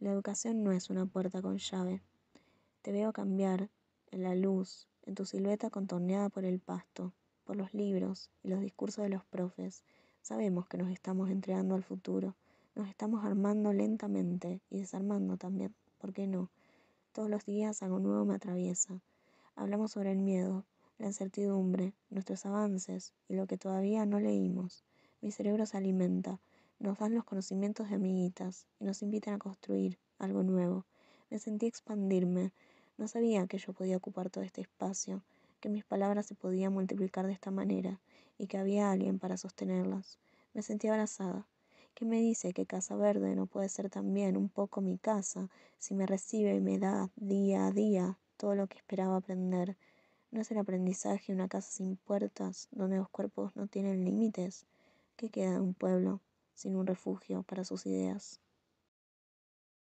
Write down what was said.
La educación no es una puerta con llave. Te veo cambiar, en la luz, en tu silueta contorneada por el pasto, por los libros y los discursos de los profes. Sabemos que nos estamos entregando al futuro, nos estamos armando lentamente y desarmando también, ¿por qué no? Todos los días algo nuevo me atraviesa. Hablamos sobre el miedo, la incertidumbre, nuestros avances y lo que todavía no leímos. Mi cerebro se alimenta, nos dan los conocimientos de amiguitas y nos invitan a construir algo nuevo. Me sentí expandirme. No sabía que yo podía ocupar todo este espacio, que mis palabras se podían multiplicar de esta manera y que había alguien para sostenerlas. Me sentí abrazada. ¿Qué me dice que Casa Verde no puede ser también un poco mi casa si me recibe y me da día a día todo lo que esperaba aprender? ¿No es el aprendizaje una casa sin puertas donde los cuerpos no tienen límites? ¿Qué queda de un pueblo? sin un refugio para sus ideas.